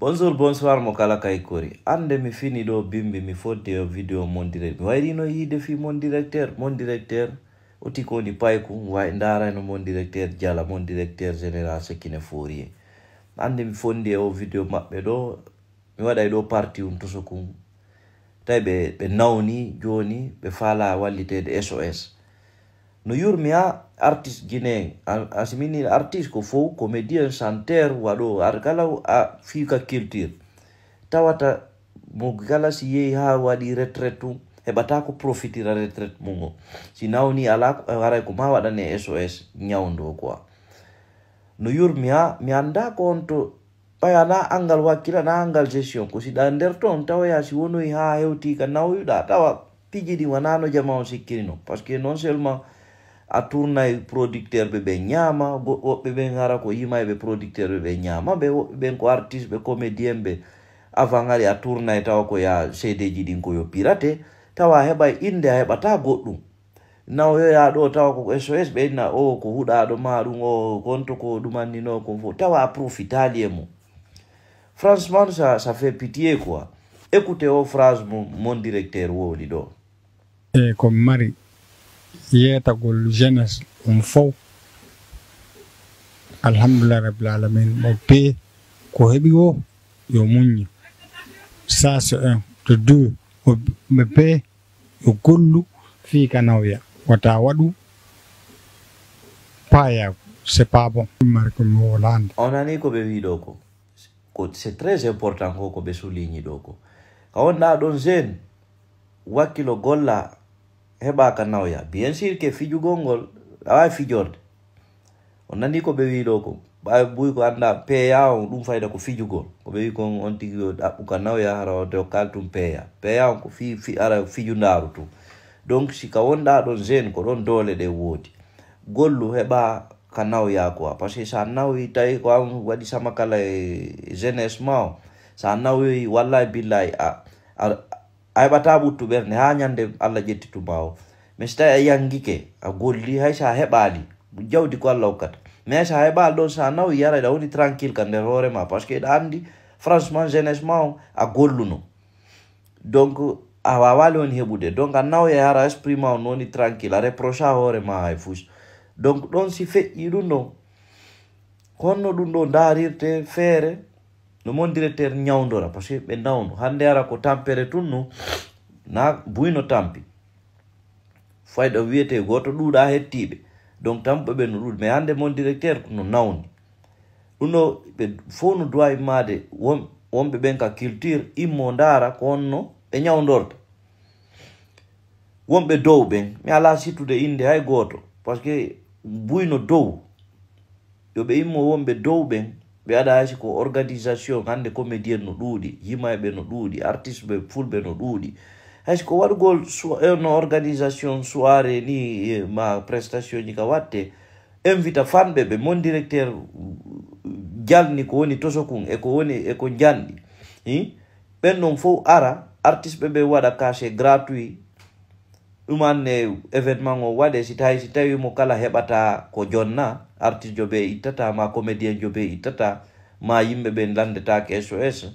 bonjour bonsoir mo kala kaykori annde mi fini ɗo bimbi mi fodde o vidéo mondire mi wayrino yiide fi mon directeur mon directeur oti kowoni payku wawi ndarano mon directeur diala mon directeur général sekine fourie annde mi fondi e o vidéo maɓɓe ɗo mi waɗay ɗo parti um tosokum tawi ɓe ɓe nawni joni ɓe faala wallitede sos no artis artis guinéen asimini artis ko komedian comédien chanteur wado ar kala a fika kiltir tawata mo gala si ye ha wadi retretu e heɓata ko profitira retret mungo o si ni ala ara ko ma ne sos ñawdo ko no yurmi ha mi anda ko na angal wakila na angal jesion ko dander nder toon tawaya si wono ha heuti ka yuda tawa pijiɗi di wanano o sikirino par non selma. aturnayi producteur ɓe ɓe ñaama woɓɓe ɓen hara ko yimayi ɓe producteur ɓe ɓe ñaama ɓe woɓɓe ɓen ko artiste ɓe comédien ɓe avant ari a tournayi tawa ko ya seedeji ɗin ko yo pirate tawa a heɓay inde a heɓata goɗɗum naw yoya ɗo tawa ko sos ɓe inna o ko huɗaɗo maɗum o konto ko ɗumannino kon fo tawa a profitali e mum franchement sa, ça fait pitié quoi écoutez o phrase mo mon directeur wowli ɗo eyi eh, ko mari yetagol jeunesse um fof alhamdulillah rabbil alamin mo be ko heɓi o yo muña ça c'est un de deux mo be yo gollu fii kanawya wata waɗu payago c'est pas bon marko mi wolande onani ko ɓe wiɗo ko ko c'est très important ko ko ɓe souligni ɗo ko ka wonɗa ɗon jeune wakkilo golla heɓa kan ya bien sûr ke fijugol ngol awawi fijorde on nani ko ɓe wiɗo ko ɓawi ɓuy ko annda peya on ɗum fayda ko fijugol ko ɓe wi kon on tigi ɗaɓɓu ka nawoya hara o tew kaltum peya peya on ko fi ara fijundaru tu donc sika wonɗa ɗon gene ko ɗon dole ɗe woodi gollu heɓa ka nawya quoi par ce que sa nawi tawi ko am waɗi sama kala jeunesse ma sa nawi wallahi billahi a a heɓata wuttu ɓernde ha ñande allah ƴetti tu mbawo mais so tawi a yangike a golli hay so a heɓali jawdi ko allah hokkata mais so a heɓali ɗon so a nawi yara ɗa woni tranquille ka nder hoore ma par ce que eɗa andi francement jeunesse ma o a golluno donc a wawali woni heɓude donc a nawya hara esprit ma o no woni tranquille a reproche a hoore ma hay fous donc ɗon si feƴƴi ɗum ɗo honno ɗum ɗo darirte feere no mon directeur ñawdora parce que ɓe dawno hande ara ko tampere tun no na buyno tampi fayɗo wiyete goto ɗuɗa hettiɓe donc tamɓeɓe no ɗuɗe mais hande mon directeur no nawni ɗumno ɓe fof no dowi made wonɓe ɓen ka culture immo dara ko honno ɓe ñawdorta wonɓe dow ɓen mi ala sittude inde hay goto par ce que buyno dow yoɓe immo wonɓe dow ɓen ɓe waɗa haysi ko organisation hannde comédien no ɗuuɗi yimayɓe no ɗuuɗi artiste ɓe fulɓe no ɗuuɗi haysi ko waɗugol eh, no organisation soire ni e, ma prestation ji ka waɗte invita fanɓe ɓe mon directeur jalni ko woni tosokun eko woni eko janɗi ɓen noon fof ara artiste ɓe ɓe waɗa cachet gratuit ɗum anne événement o waɗe si tawi si tawi mo kala heɓata ko jonna artiste jo ɓe ittata ma comédien jo ɓe ittata ma yimɓe ɓe landetake sos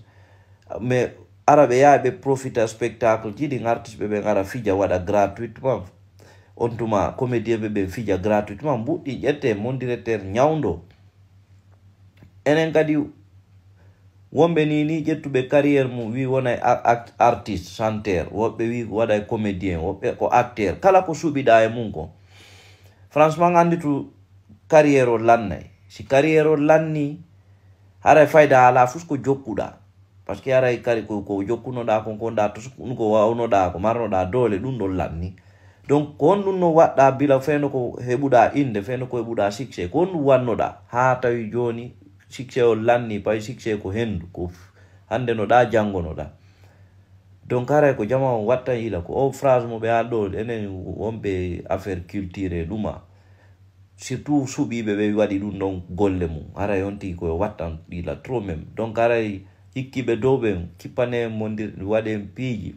mais ara ɓe yaha ɓe profita spectacle ji ɗi artiste ɓe ɓe ara fija waɗa gratuitement on tuma comédien ɓe ɓe fija gratuitement mbuɗɗi ƴette mondirateur ñawdo enen kadi wonɓe ni ni ƴettuɓe carriére mum wi wonay artiste chanteur woɓɓe wi waɗa comédien woɓɓe ko acteur kala ko suɓiɗa e mum ko franchement anditu carriére o lannay si carriére o lanni haray fayda ala fof ko jokkuɗa par ce que haray kari ko ko jokkunoɗa kon ko da tosko wawnoɗa ko marnoɗa doole ɗum ɗon lanni donc ko hon ɗum no waɗɗa bila feno ko heɓuɗa inde feno ko heɓuɗa succé ko honɗum wannoɗa ha tawi joni siccewol lanni pay sicce ko henndu ko hannde no ɗa janngonoɗa donc haray ko jama on wattan ila ko o phrase mo ɓe ha ɗo enen wonɓe affaire culture e ɗuma surtout suɓiɓe ɓe waɗi ɗum ɗon golle mum haray honti koye wattan ila trop même donc haray hikkiɓe dow ɓen kippane mondir waɗe piiji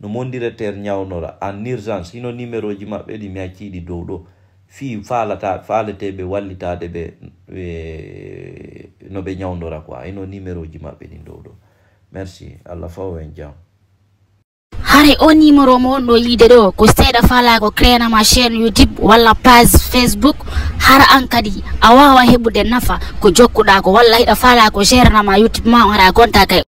no mondirateire ñawnora en urgence hino numéro ji maɓɓe ɗi mi acciɗi dow ɗo fii falata faaleteɓe wallitade ɓe no ɓe ñawdora quoi ino numéro ji maɓɓe ɗin dow ɗo merci allah fa en jam hare o numéro mo on ɗo yiide ɗo ko seeɗa falago créanama chaine youtube walla page facebook hara an kadi a wawa heɓude nafa ko jokkuɗa ko walla hiɗa falago gérenama youtube ma wara gonta kay